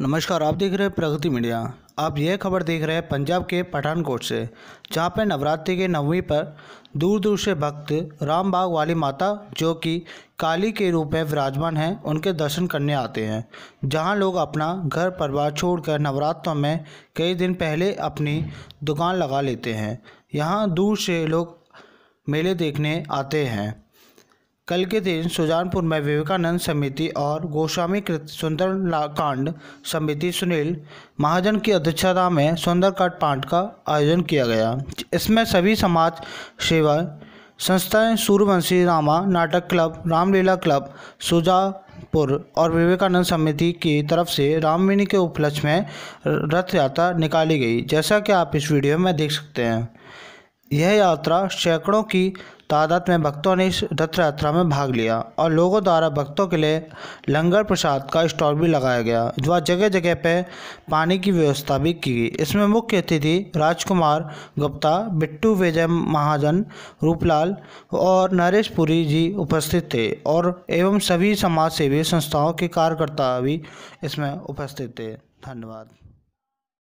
नमस्कार आप देख रहे हैं प्रगति मीडिया आप यह खबर देख रहे हैं पंजाब के पठानकोट से जहां पर नवरात्रि के नवमी पर दूर दूर से भक्त रामबाग वाली माता जो कि काली के रूप में विराजमान हैं उनके दर्शन करने आते हैं जहां लोग अपना घर परिवार छोड़कर नवरात्रों में कई दिन पहले अपनी दुकान लगा लेते हैं यहां दूर से लोग मेले देखने आते हैं कल के दिन सुजानपुर में विवेकानंद समिति और गोस्वामी कृत कांड समिति सुनील महाजन की अध्यक्षता में सुंदरकांड पाठ का आयोजन किया गया इसमें सभी समाज सेवा संस्थाएं सूर्यवंशी रामा नाटक क्लब रामलीला क्लब सुजापुर और विवेकानंद समिति की तरफ से रामविनी के उपलक्ष्य में रथ यात्रा निकाली गई जैसा कि आप इस वीडियो में देख सकते हैं यह यात्रा सैकड़ों की तादाद में भक्तों ने इस रथ यात्रा में भाग लिया और लोगों द्वारा भक्तों के लिए लंगर प्रसाद का स्टॉल भी लगाया गया व जगह जगह पर पानी की व्यवस्था भी की गई इसमें मुख्य अतिथि राजकुमार गुप्ता बिट्टू विजय महाजन रूपलाल और नरेश पुरी जी उपस्थित थे और एवं सभी समाज सेवी संस्थाओं के कार्यकर्ता भी इसमें उपस्थित थे धन्यवाद